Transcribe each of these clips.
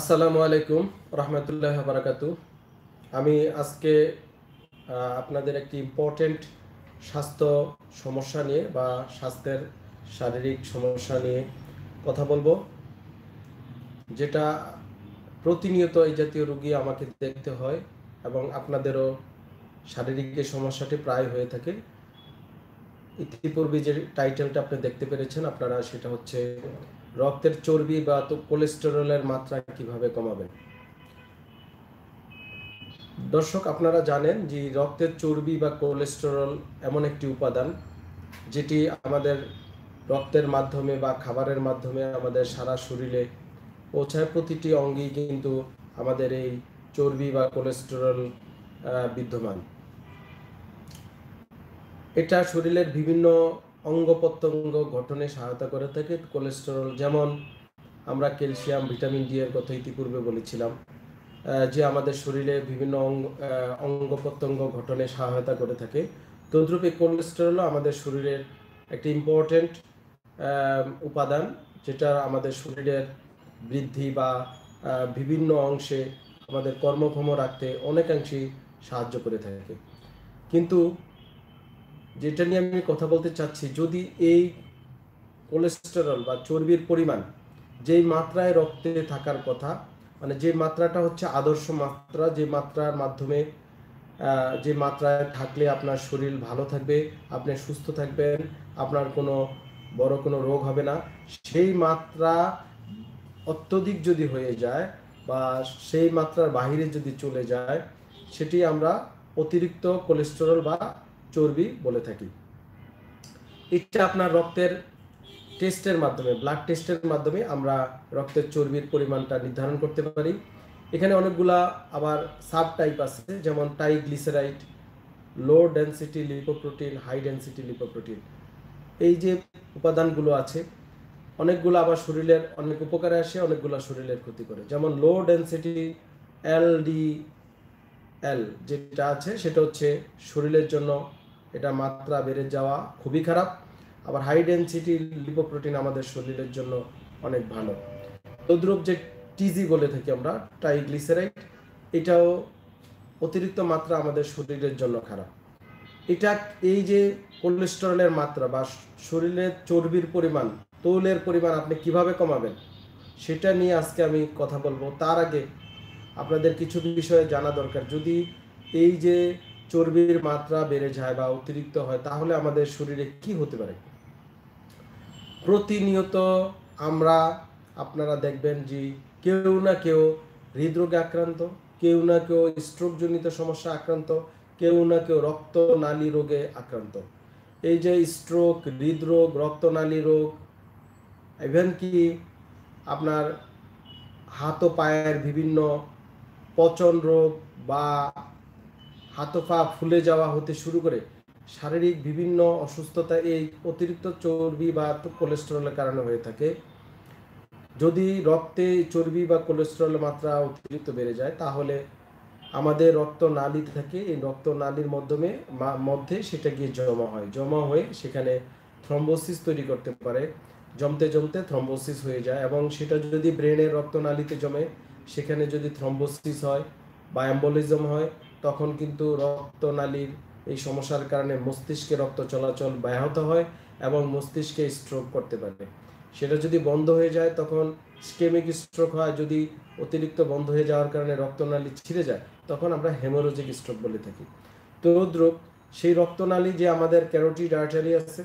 আসসালামু আলাইকুম রহমতুল্লাহ বারাকাতু আমি আজকে আপনাদের একটি ইম্পর্টেন্ট স্বাস্থ্য সমস্যা নিয়ে বা স্বাস্থ্যের শারীরিক সমস্যা নিয়ে কথা বলবো যেটা প্রতিনিয়ত এই জাতীয় রুগী আমাকে দেখতে হয় এবং আপনাদেরও শারীরিক যে সমস্যাটি প্রায় হয়ে থাকে ইতিপূর্বে যে টাইটেলটা আপনি দেখতে পেরেছেন আপনারা সেটা হচ্ছে রক্তের চর্বি বা তো কোলেস্টেরলের মাত্রা কিভাবে কমাবেন দর্শক আপনারা জানেন যে রক্তের চর্বি বা কোলেস্টেরল এমন একটি উপাদান যেটি আমাদের রক্তের মাধ্যমে বা খাবারের মাধ্যমে আমাদের সারা শরীরে পৌঁছায় প্রতিটি অঙ্গেই কিন্তু আমাদের এই চর্বি বা কোলেস্টেরল বিদ্যমান এটা শরীরের বিভিন্ন অঙ্গ প্রত্যঙ্গ গঠনে সহায়তা করে থাকে কোলেস্টেরল যেমন আমরা ক্যালসিয়াম ভিটামিন ডি এর কথা ইতিপূর্বে বলেছিলাম যে আমাদের শরীরে বিভিন্ন অঙ্গ অঙ্গ প্রত্যঙ্গ গঠনে সহায়তা করে থাকে তদ্রূপ এই কোলেস্টেরলও আমাদের শরীরের একটি ইম্পর্টেন্ট উপাদান যেটা আমাদের শরীরের বৃদ্ধি বা বিভিন্ন অংশে আমাদের কর্মক্ষম রাখতে অনেকাংশেই সাহায্য করে থাকে কিন্তু যেটা নিয়ে আমি কথা বলতে চাচ্ছি যদি এই কোলেস্টেরল বা চর্বির পরিমাণ যেই মাত্রায় রক্তে থাকার কথা মানে যে মাত্রাটা হচ্ছে আদর্শ মাত্রা যে মাত্রার মাধ্যমে যে মাত্রায় থাকলে আপনার শরীর ভালো থাকবে আপনি সুস্থ থাকবেন আপনার কোনো বড় কোনো রোগ হবে না সেই মাত্রা অত্যধিক যদি হয়ে যায় বা সেই মাত্রার বাহিরে যদি চলে যায় সেটি আমরা অতিরিক্ত কোলেস্টেরল বা চর্বি বলে থাকি এটা আপনার রক্তের টেস্টের মাধ্যমে ব্লাড টেস্টের মাধ্যমে আমরা রক্তের চর্বির পরিমাণটা নির্ধারণ করতে পারি এখানে অনেকগুলা আবার সাব টাইপ আছে যেমন triglyceride low density lipoprotein high density lipoprotein এই যে উপাদানগুলো আছে অনেকগুলো আবার শরীরের অনেক উপকারে আসে অনেকগুলো শরীরের ক্ষতি করে যেমন লো ডেন্সিটি এলডিএল যেটা আছে সেটা হচ্ছে শরীরের জন্য এটা মাত্রা বেড়ে যাওয়া খুবই খারাপ আবার হাই ডেন্সিটি লিপোপ্রোটিন আমাদের শরীরের জন্য অনেক ভালো তদ্রুপ যে টিজি বলে থাকি আমরা ট্রাইগ্লিসারাইড এটাও অতিরিক্ত মাত্রা আমাদের শরীরের জন্য খারাপ এটা এই যে কোলেস্টেরলের মাত্রা বা শরীরের চর্বির পরিমাণ তৈলের পরিমাণ আপনি কিভাবে কমাবেন সেটা নিয়ে আজকে আমি কথা বলবো তার আগে আপনাদের কিছু বিষয়ে জানা দরকার যদি এই যে চর্বির মাত্রা বেড়ে যায় বা অতিরিক্ত হয় তাহলে আমাদের শরীরে কি হতে পারে প্রতিনিয়ত আমরা আপনারা দেখবেন যে কেউ না কেউ হৃদরোগে আক্রান্ত কেউ না কেউ স্ট্রোকজনিত সমস্যা আক্রান্ত কেউ না কেউ রক্তনালী রোগে আক্রান্ত এই যে স্ট্রোক হৃদরোগ রক্তনালী রোগ ইভেন কি আপনার হাত ও পায়ের বিভিন্ন পচন রোগ বা হাত পা ফুলে যাওয়া হতে শুরু করে শারীরিক বিভিন্ন অসুস্থতা এই অতিরিক্ত চর্বি বা কোলেস্টেরলের কারণে হয়ে থাকে যদি রক্তে চর্বি বা কোলেস্টেরল মাত্রা অতিরিক্ত বেড়ে যায় তাহলে আমাদের রক্ত নালী থাকে এই রক্ত নালীর মাধ্যমে মধ্যে সেটা গিয়ে জমা হয় জমা হয়ে সেখানে থ্রম্বোসিস তৈরি করতে পারে জমতে জমতে থ্রম্বোসিস হয়ে যায় এবং সেটা যদি ব্রেনের রক্তনালীতে জমে সেখানে যদি থ্রম্বোসিস হয় বা অ্যাম্বোলিজম হয় তখন কিন্তু রক্তনালীর এই সমস্যার কারণে মস্তিষ্কে রক্ত চলাচল ব্যাহত হয় এবং মস্তিষ্কে স্ট্রোক করতে পারে সেটা যদি বন্ধ হয়ে যায় তখন স্কেমিক স্ট্রোক হয় যদি অতিরিক্ত বন্ধ হয়ে যাওয়ার কারণে রক্তনালী ছিঁড়ে যায় তখন আমরা হেমোরোজিক স্ট্রোক বলে থাকি তরুদ্রোগ সেই রক্তনালী যে আমাদের ক্যারোটিড আর্টারি আছে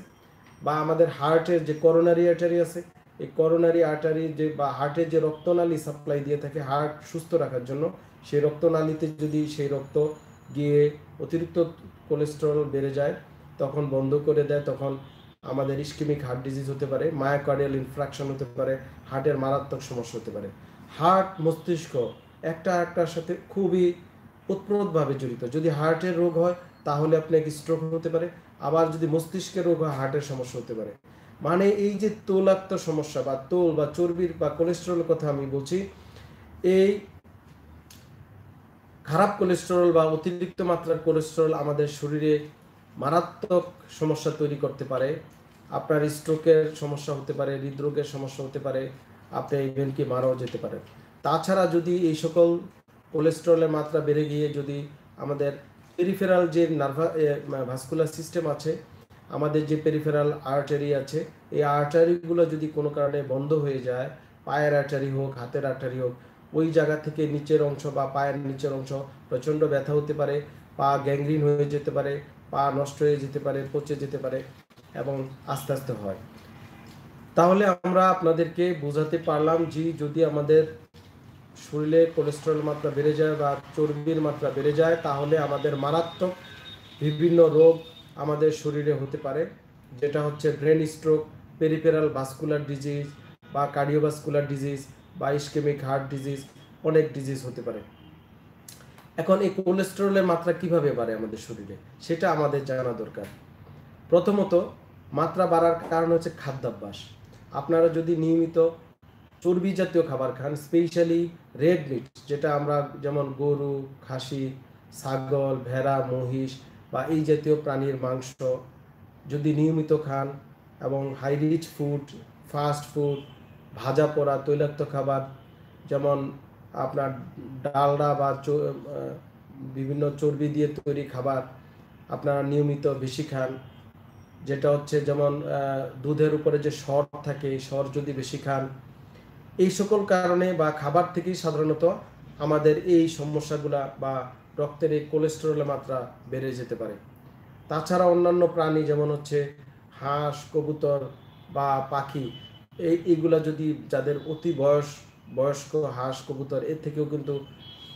বা আমাদের হার্টের যে করোনারি আর্টারি আছে এই করোনারি আর্টারি যে বা হার্টে যে রক্তনালী সাপ্লাই দিয়ে থাকে হার্ট সুস্থ রাখার জন্য সেই রক্তনালীতে যদি সেই রক্ত গিয়ে অতিরিক্ত কোলেস্টেরল বেড়ে যায় তখন বন্ধ করে দেয় তখন আমাদের ইস্কেমিক হার্ট ডিজিজ হতে পারে মায়োকার্ডিয়াল ইনফ্রাকশন হতে পারে হার্টের মারাত্মক সমস্যা হতে পারে হার্ট মস্তিষ্ক একটা একটার সাথে খুবই উৎপ্রোতভাবে জড়িত যদি হার্টের রোগ হয় তাহলে আপনাকে স্ট্রোক হতে পারে আবার যদি মস্তিষ্কের রোগ হয় হার্টের সমস্যা হতে পারে মানে এই যে তোলাক্ত সমস্যা বা তোল বা চর্বির বা কোলেস্টেরলের কথা আমি বলছি এই খারাপ কোলেস্ট্রল বা অতিরিক্ত মাত্রার কোলেস্ট্রল আমাদের শরীরে মারাত্মক সমস্যা তৈরি করতে পারে আপনার স্ট্রোকের সমস্যা হতে পারে হৃদরোগের সমস্যা হতে পারে আপনি ইভেনকে মারাও যেতে পারে তাছাড়া যদি এই সকল কোলেস্ট্রলের মাত্রা বেড়ে গিয়ে যদি আমাদের পেরিফেরাল যে নার্ভা ভাস্কুলার সিস্টেম আছে আমাদের যে পেরিফেরাল আর্টারি আছে এই আর্টারিগুলো যদি কোনো কারণে বন্ধ হয়ে যায় পায়ের আর্টারি হোক হাতের আর্টারি হোক ওই জায়গা থেকে নিচের অংশ বা পায়ের নিচের অংশ প্রচণ্ড ব্যথা হতে পারে পা গ্যাংগ্রিন হয়ে যেতে পারে পা নষ্ট হয়ে যেতে পারে পচে যেতে পারে এবং আস্তে আস্তে হয় তাহলে আমরা আপনাদেরকে বোঝাতে পারলাম যে যদি আমাদের শরীরে কোলেস্ট্রল মাত্রা বেড়ে যায় বা চর্বির মাত্রা বেড়ে যায় তাহলে আমাদের মারাত্মক বিভিন্ন রোগ আমাদের শরীরে হতে পারে যেটা হচ্ছে brain stroke peripheral vascular disease বা কার্ডিওভাস্কুলার ডিজিজ বা ইস্কেমিক হার্ট ডিজিজ অনেক ডিজিজ হতে পারে এখন এই কোলেস্টেরলের মাত্রা কিভাবে বাড়ে আমাদের শরীরে সেটা আমাদের জানা দরকার প্রথমত মাত্রা বাড়ার কারণ হচ্ছে খাদ্যাভ্যাস আপনারা যদি নিয়মিত চর্বি জাতীয় খাবার খান স্পেশালি রেড মিট যেটা আমরা যেমন গরু খাসি ছাগল ভেড়া মহিষ বা এই জাতীয় প্রাণীর মাংস যদি নিয়মিত খান এবং high rich food fast food ভাজা পোড়া তৈলাক্ত খাবার যেমন আপনার ডালডা বা বিভিন্ন চর্বি দিয়ে তৈরি খাবার আপনারা নিয়মিত বেশি খান যেটা হচ্ছে যেমন দুধের উপরে যে সর থাকে সর যদি বেশি খান এই সকল কারণে বা খাবার থেকেই সাধারণত আমাদের এই সমস্যাগুলা বা রক্তের এই কোলেস্টেরলের মাত্রা বেড়ে যেতে পারে তাছাড়া অন্যান্য প্রাণী যেমন হচ্ছে হাঁস কবুতর বা পাখি এই এইগুলা যদি যাদের অতি বয়স বয়স্ক হাঁস কবুতর এর থেকেও কিন্তু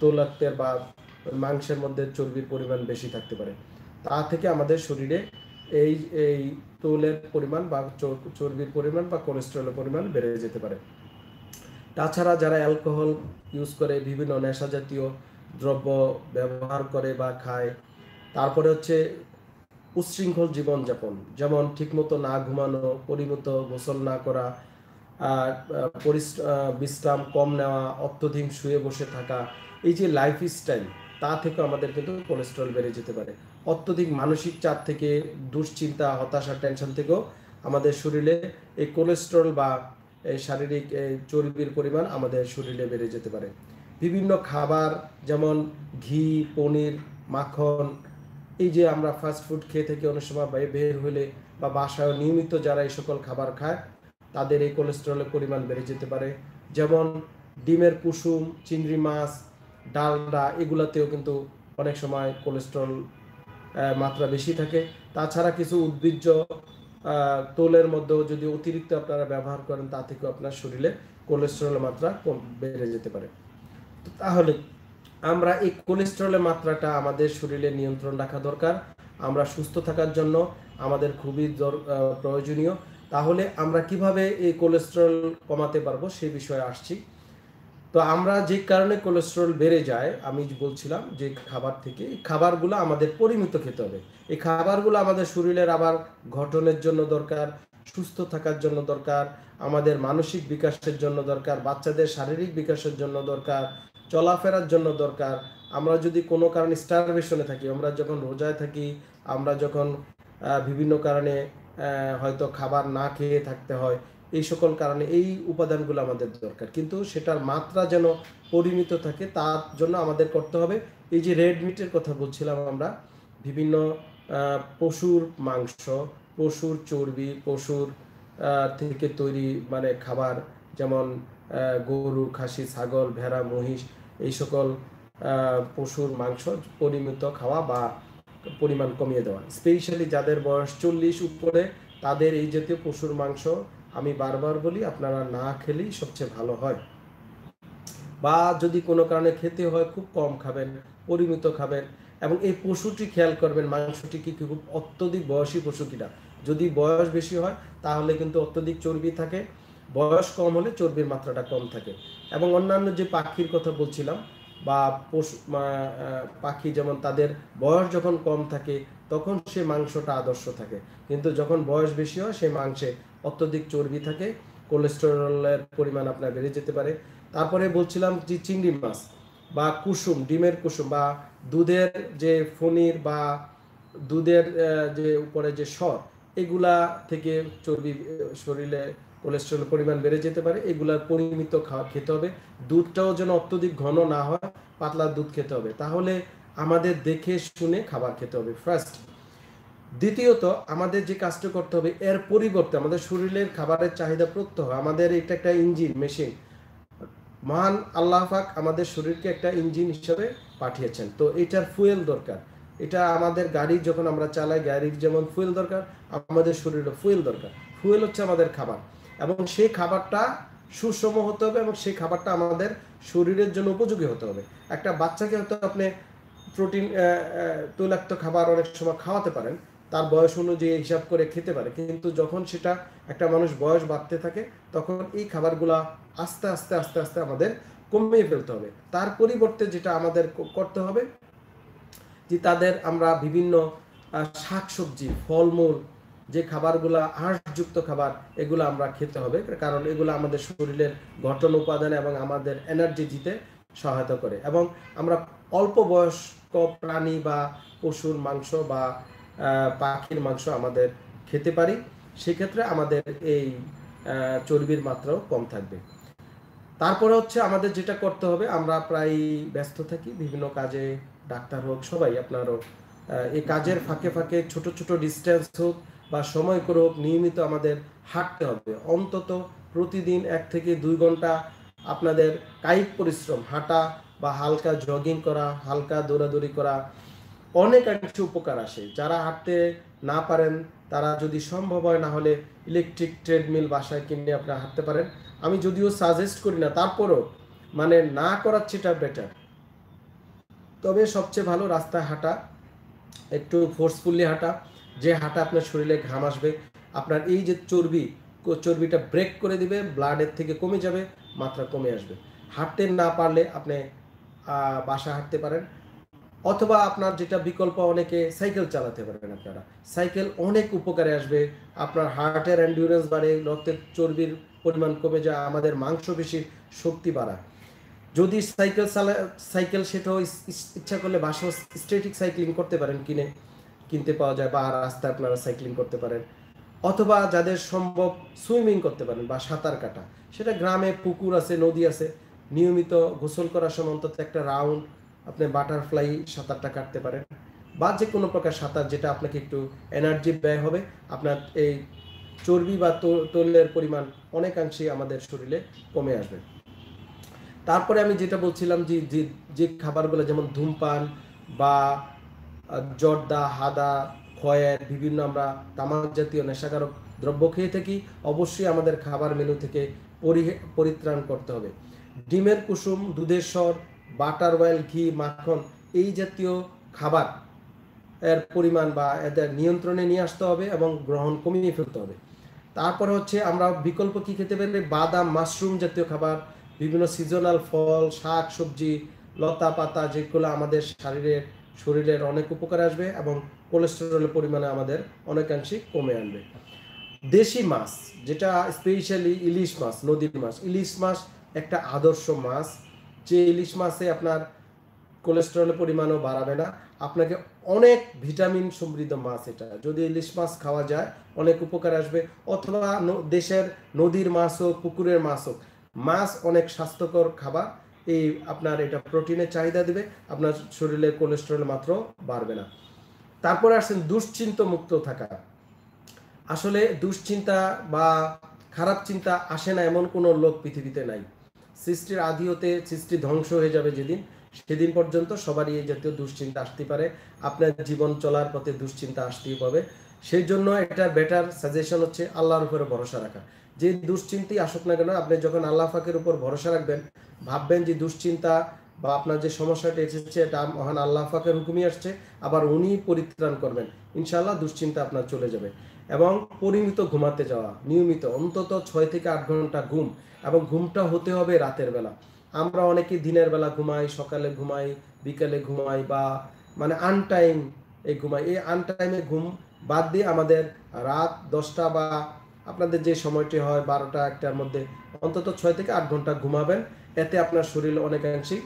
তৈলাক্তের বা মাংসের মধ্যে চর্বির পরিমাণ বেশি থাকতে পারে তা থেকে আমাদের শরীরে এই এই তৈলের পরিমাণ বা চর্বির পরিমাণ বা কোলেস্টেরলের পরিমাণ বেড়ে যেতে পারে তাছাড়া যারা অ্যালকোহল ইউজ করে বিভিন্ন নেশা জাতীয় দ্রব্য ব্যবহার করে বা খায় তারপরে হচ্ছে উচ্ছৃঙ্খল জীবনযাপন যেমন ঠিকমতো না ঘুমানো পরিমিত গোসল না করা বিশ্রাম কম নেওয়া অত্যধিক শুয়ে বসে থাকা এই যে লাইফ স্টাইল তা থেকে আমাদের কিন্তু কোলেস্ট্রল বেড়ে যেতে পারে অত্যধিক মানসিক চাপ থেকে দুশ্চিন্তা হতাশা টেনশন থেকেও আমাদের শরীরে এই কোলেস্ট্রল বা শারীরিক চর্বির পরিমাণ আমাদের শরীরে বেড়ে যেতে পারে বিভিন্ন খাবার যেমন ঘি পনির মাখন এই যে আমরা ফাস্ট ফুড খেয়ে থেকে অনেক সময় বের হলে বা বাসায় নিয়মিত যারা এই সকল খাবার খায় তাদের এই কোলেস্টেরলের পরিমাণ বেড়ে যেতে পারে যেমন ডিমের কুসুম চিংড়ি মাছ ডালডা এগুলাতেও কিন্তু অনেক সময় কোলেস্ট্রল মাত্রা বেশি থাকে তাছাড়া কিছু উদ্ভিজ্জ তোলের মধ্যেও যদি অতিরিক্ত আপনারা ব্যবহার করেন তা থেকেও আপনার শরীরে কোলেস্ট্রলের মাত্রা বেড়ে যেতে পারে তাহলে আমরা এই কোলেস্টেরলের মাত্রাটা আমাদের শরীরে নিয়ন্ত্রণ রাখা দরকার আমরা সুস্থ থাকার জন্য আমাদের খুবই প্রয়োজনীয় তাহলে আমরা কিভাবে এই কোলেস্টেরল কমাতে পারবো সে বিষয়ে আসছি তো আমরা যে কারণে কোলেস্টেরল বেড়ে যায় আমি বলছিলাম যে খাবার থেকে এই খাবারগুলো আমাদের পরিমিত খেতে হবে এই খাবারগুলো আমাদের শরীরের আবার গঠনের জন্য দরকার সুস্থ থাকার জন্য দরকার আমাদের মানসিক বিকাশের জন্য দরকার বাচ্চাদের শারীরিক বিকাশের জন্য দরকার চলাফেরার জন্য দরকার আমরা যদি কোনো কারণে স্টারভেশনে থাকি আমরা যখন রোজায় থাকি আমরা যখন বিভিন্ন কারণে হয়তো খাবার না খেয়ে থাকতে হয় এই সকল কারণে এই উপাদানগুলো আমাদের দরকার কিন্তু সেটার মাত্রা যেন পরিমিত থাকে তার জন্য আমাদের করতে হবে এই যে রেড মিটের কথা বলছিলাম আমরা বিভিন্ন পশুর মাংস পশুর চর্বি পশুর থেকে তৈরি মানে খাবার যেমন গরু খাসি ছাগল ভেড়া মহিষ এই সকল পশুর মাংস পরিমিত খাওয়া বা পরিমাণ কমিয়ে দেওয়া স্পেশালি যাদের বয়স চল্লিশ উপরে তাদের এই জাতীয় পশুর মাংস আমি বারবার বলি আপনারা না খেলেই সবচেয়ে ভালো হয় বা যদি কোনো কারণে খেতে হয় খুব কম খাবেন পরিমিত খাবেন এবং এই পশুটি খেয়াল করবেন মাংসটি কি খুব অত্যধিক বয়সী পশু কিনা যদি বয়স বেশি হয় তাহলে কিন্তু অত্যধিক চর্বি থাকে বয়স কম হলে চর্বির মাত্রাটা কম থাকে এবং অন্যান্য যে পাখির কথা বলছিলাম বা পশু পাখি যেমন তাদের বয়স যখন কম থাকে তখন সে মাংসটা আদর্শ থাকে কিন্তু যখন বয়স বেশি হয় সেই মাংসে অত্যধিক চর্বি থাকে কোলেস্টেরলের পরিমাণ আপনার বেড়ে যেতে পারে তারপরে বলছিলাম যে চিংড়ি মাছ বা কুসুম ডিমের কুসুম বা দুধের যে ফনির বা দুধের যে উপরে যে সর এগুলা থেকে চর্বি শরীরে কোলেস্ট্রল পরিমাণ বেড়ে যেতে পারে এগুলার পরিমিত খাওয়া খেতে হবে দুধটাও যেন অত্যধিক ঘন না হয় পাতলা দুধ খেতে হবে তাহলে আমাদের দেখে শুনে খাবার খেতে হবে ফার্স্ট দ্বিতীয়ত আমাদের যে কাজটা করতে হবে এর পরিবর্তে আমাদের শরীরের খাবারের চাহিদা প্রত্যহ আমাদের এটা একটা ইঞ্জিন মেশিন মহান আল্লাহ ফাক আমাদের শরীরকে একটা ইঞ্জিন হিসেবে পাঠিয়েছেন তো এটার ফুয়েল দরকার এটা আমাদের গাড়ি যখন আমরা চালাই গাড়ির যেমন ফুয়েল দরকার আমাদের শরীরে ফুয়েল দরকার ফুয়েল হচ্ছে আমাদের খাবার এবং সেই খাবারটা সুষম হতে হবে এবং সেই খাবারটা আমাদের শরীরের জন্য উপযোগী হতে হবে একটা বাচ্চাকে হয়তো আপনি প্রোটিন তৈলাক্ত খাবার অনেক সময় খাওয়াতে পারেন তার বয়স অনুযায়ী হিসাব করে খেতে পারে কিন্তু যখন সেটা একটা মানুষ বয়স বাড়তে থাকে তখন এই খাবারগুলা আস্তে আস্তে আস্তে আস্তে আমাদের কমিয়ে ফেলতে হবে তার পরিবর্তে যেটা আমাদের করতে হবে যে তাদের আমরা বিভিন্ন শাকসবজি ফলমূল যে খাবারগুলো আঁশযুক্ত খাবার এগুলো আমরা খেতে হবে কারণ এগুলো আমাদের শরীরের গঠন উপাদান এবং আমাদের এনার্জি দিতে সহায়তা করে এবং আমরা অল্প বয়স্ক প্রাণী বা পশুর মাংস বা পাখির মাংস আমাদের খেতে পারি সেক্ষেত্রে আমাদের এই চর্বির মাত্রাও কম থাকবে তারপরে হচ্ছে আমাদের যেটা করতে হবে আমরা প্রায় ব্যস্ত থাকি বিভিন্ন কাজে ডাক্তার হোক সবাই আপনারও এই কাজের ফাঁকে ফাঁকে ছোট ছোট ডিস্টেন্স হোক বা সময় করে হোক নিয়মিত আমাদের হাঁটতে হবে অন্তত প্রতিদিন এক থেকে দুই ঘন্টা আপনাদের কায়িক পরিশ্রম হাঁটা বা হালকা জগিং করা হালকা দৌড়াদৌড়ি করা অনেকাংশে উপকার আসে যারা হাঁটতে না পারেন তারা যদি সম্ভব হয় না হলে ইলেকট্রিক ট্রেডমিল বাসায় কিনে আপনারা হাঁটতে পারেন আমি যদিও সাজেস্ট করি না তারপরও মানে না করার সেটা বেটার তবে সবচেয়ে ভালো রাস্তায় হাঁটা একটু ফোর্সফুল্লি হাঁটা যে হাঁটা আপনার শরীরে ঘাম আসবে আপনার এই যে চর্বি চর্বিটা ব্রেক করে দিবে ব্লাডের থেকে কমে যাবে মাত্রা কমে আসবে হাঁটতে না পারলে আপনি বাসা হাঁটতে পারেন অথবা আপনার যেটা বিকল্প অনেকে সাইকেল চালাতে পারেন আপনারা সাইকেল অনেক উপকারে আসবে আপনার হার্টের অ্যান্ডুরেন্স বাড়ে রক্তের চর্বির পরিমাণ কমে যায় আমাদের মাংসপেশির শক্তি বাড়া যদি সাইকেল চালা সাইকেল সেটাও ইচ্ছা করলে বাসা স্ট্রেটিক সাইক্লিং করতে পারেন কিনে কিনতে পাওয়া যায় বা রাস্তায় আপনারা সাইক্লিং করতে পারেন অথবা যাদের সম্ভব সুইমিং করতে পারেন বা সাঁতার কাটা সেটা গ্রামে পুকুর আছে নদী আছে নিয়মিত গোসল করার সময় অন্তত একটা রাউন্ড আপনি বাটারফ্লাই সাঁতারটা কাটতে পারেন বা যে কোনো প্রকার সাঁতার যেটা আপনাকে একটু এনার্জি ব্যয় হবে আপনার এই চর্বি বা তৈলের পরিমাণ অনেকাংশেই আমাদের শরীরে কমে আসবে তারপরে আমি যেটা বলছিলাম যে যে খাবারগুলো যেমন ধূমপান বা জর্দা হাদা খয়ের বিভিন্ন আমরা তামাক জাতীয় নেশাকারক দ্রব্য খেয়ে থাকি অবশ্যই আমাদের খাবার মেনু থেকে পরিত্রাণ করতে হবে ডিমের কুসুম দুধের সর বাটার অয়েল ঘি মাখন এই জাতীয় খাবার এর পরিমাণ বা এদের নিয়ন্ত্রণে নিয়ে আসতে হবে এবং গ্রহণ কমিয়ে ফেলতে হবে তারপরে হচ্ছে আমরা বিকল্প কি খেতে পারি বাদাম মাশরুম জাতীয় খাবার বিভিন্ন সিজনাল ফল শাক সবজি লতা পাতা যেগুলো আমাদের শরীরের শরীরের অনেক উপকার আসবে এবং কোলেস্টেরলের পরিমাণে আমাদের অনেকাংশে কমে আনবে দেশি মাছ যেটা স্পেশালি ইলিশ মাছ নদীর মাছ ইলিশ মাছ একটা আদর্শ মাছ যে ইলিশ মাছে আপনার কোলেস্টেরলের পরিমাণও বাড়াবে না আপনাকে অনেক ভিটামিন সমৃদ্ধ মাছ এটা যদি ইলিশ মাছ খাওয়া যায় অনেক উপকার আসবে অথবা দেশের নদীর মাছ হোক পুকুরের মাছ হোক মাছ অনেক স্বাস্থ্যকর খাবার এই আপনার এটা প্রোটিনের চাহিদা দেবে আপনার শরীরে কোলেস্ট্রল মাত্র বাড়বে না তারপরে আসছেন দুশ্চিন্ত মুক্ত থাকা আসলে দুশ্চিন্তা বা খারাপ চিন্তা আসে না এমন কোনো লোক পৃথিবীতে নাই সৃষ্টির আদি হতে সৃষ্টি ধ্বংস হয়ে যাবে যেদিন সেদিন পর্যন্ত সবারই এই জাতীয় দুশ্চিন্তা আসতে পারে আপনার জীবন চলার পথে দুশ্চিন্তা আসতেই পাবে সেই জন্য এটা বেটার সাজেশন হচ্ছে আল্লাহর উপরে ভরসা রাখা যে দুশ্চিন্তাই আসুক না কেন আপনি যখন আল্লাহ ফাঁকের উপর ভরসা রাখবেন ভাববেন যে দুশ্চিন্তা বা আপনার যে সমস্যাটা এসেছে এটা মহান আল্লাহ ফাঁকের হুকুমই আসছে আবার উনি পরিত্রাণ করবেন ইনশাল্লাহ দুশ্চিন্তা আপনার চলে যাবে এবং পরিমিত ঘুমাতে যাওয়া নিয়মিত অন্তত ছয় থেকে আট ঘন্টা ঘুম এবং ঘুমটা হতে হবে রাতের বেলা আমরা অনেকে দিনের বেলা ঘুমাই সকালে ঘুমাই বিকালে ঘুমাই বা মানে আনটাইম এই ঘুমাই এই আনটাইমে ঘুম বাদ দিয়ে আমাদের রাত দশটা বা আপনাদের যে সময়টি হয় বারোটা একটার মধ্যে অন্তত ছয় থেকে আট ঘন্টা ঘুমাবেন এতে আপনার শরীর অনেকাংশেই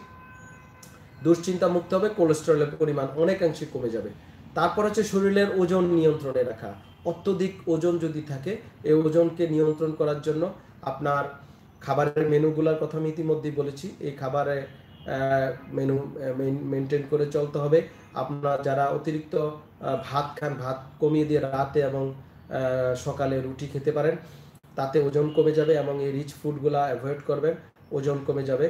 দুশ্চিন্তা মুক্ত হবে কোলেস্টেরলের পরিমাণ অনেকাংশে কমে যাবে তারপর হচ্ছে শরীরের ওজন নিয়ন্ত্রণে রাখা অত্যধিক ওজন যদি থাকে এই ওজনকে নিয়ন্ত্রণ করার জন্য আপনার খাবারের মেনুগুলার কথা আমি ইতিমধ্যেই বলেছি এই খাবারে মেনু মেনটেন করে চলতে হবে আপনার যারা অতিরিক্ত ভাত খান ভাত কমিয়ে দিয়ে রাতে এবং সকালে রুটি খেতে পারেন তাতে ওজন কমে যাবে এবং এই রিচ ফুডগুলা অ্যাভয়েড করবেন ওজন কমে যাবে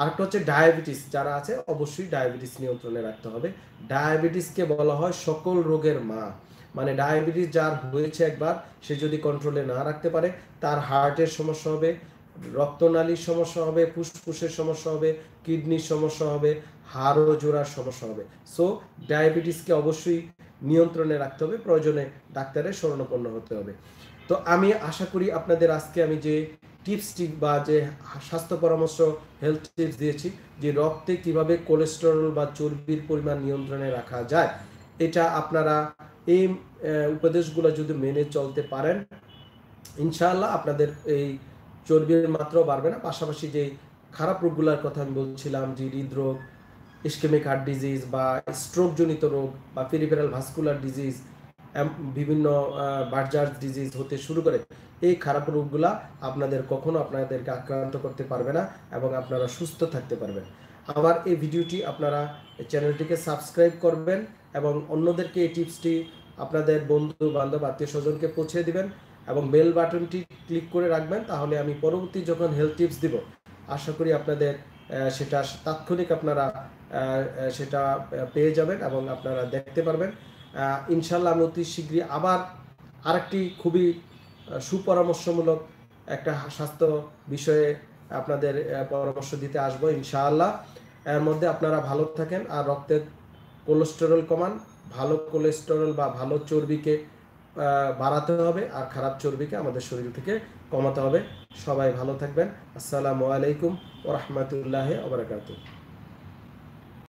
আরেকটা হচ্ছে ডায়াবেটিস যারা আছে অবশ্যই ডায়াবেটিস নিয়ন্ত্রণে রাখতে হবে ডায়াবেটিসকে বলা হয় সকল রোগের মা মানে ডায়াবেটিস যার হয়েছে একবার সে যদি কন্ট্রোলে না রাখতে পারে তার হার্টের সমস্যা হবে রক্তনালীর সমস্যা হবে ফুসফুসের সমস্যা হবে কিডনির সমস্যা হবে হাড়ও জোড়ার সমস্যা হবে সো ডায়াবেটিসকে অবশ্যই নিয়ন্ত্রণে রাখতে হবে প্রয়োজনে ডাক্তারের স্বর্ণপন্ন হতে হবে তো আমি আশা করি আপনাদের আজকে আমি যে টিপসটি বা যে স্বাস্থ্য পরামর্শ হেলথ টিপস দিয়েছি যে রক্তে কিভাবে কোলেস্টেরল বা চর্বির পরিমাণ নিয়ন্ত্রণে রাখা যায় এটা আপনারা এই উপদেশগুলো যদি মেনে চলতে পারেন ইনশাআল্লাহ আপনাদের এই চর্বির মাত্রাও বাড়বে না পাশাপাশি যে খারাপ রোগগুলোর কথা আমি বলছিলাম যে হৃদরোগ ইস্কেমিক হার্ট ডিজিজ বা স্ট্রোকজনিত রোগ বা পেরিফেরাল ভাস্কুলার ডিজিজ বিভিন্ন বার্জার্স ডিজিজ হতে শুরু করে এই খারাপ রোগগুলা আপনাদের কখনো আপনাদেরকে আক্রান্ত করতে পারবে না এবং আপনারা সুস্থ থাকতে পারবেন আবার এই ভিডিওটি আপনারা চ্যানেলটিকে সাবস্ক্রাইব করবেন এবং অন্যদেরকে এই টিপসটি আপনাদের বন্ধু বান্ধব আত্মীয় স্বজনকে পৌঁছে দিবেন এবং বেল বাটনটি ক্লিক করে রাখবেন তাহলে আমি পরবর্তী যখন হেলথ টিপস দিব আশা করি আপনাদের সেটা তাৎক্ষণিক আপনারা সেটা পেয়ে যাবেন এবং আপনারা দেখতে পারবেন ইনশাল্লাহ আমি অতি শীঘ্রই আবার আরেকটি খুবই সুপরামর্শমূলক একটা স্বাস্থ্য বিষয়ে আপনাদের পরামর্শ দিতে আসবো ইনশাআল্লাহ এর মধ্যে আপনারা ভালো থাকেন আর রক্তের কোলেস্টেরল কমান ভালো কোলেস্টেরল বা ভালো চর্বিকে বাড়াতে হবে আর খারাপ চর্বিকে আমাদের শরীর থেকে কমাতে হবে সবাই ভালো থাকবেন আসসালামু আলাইকুম ওরহমতুল্লাহ ওবরাকাতু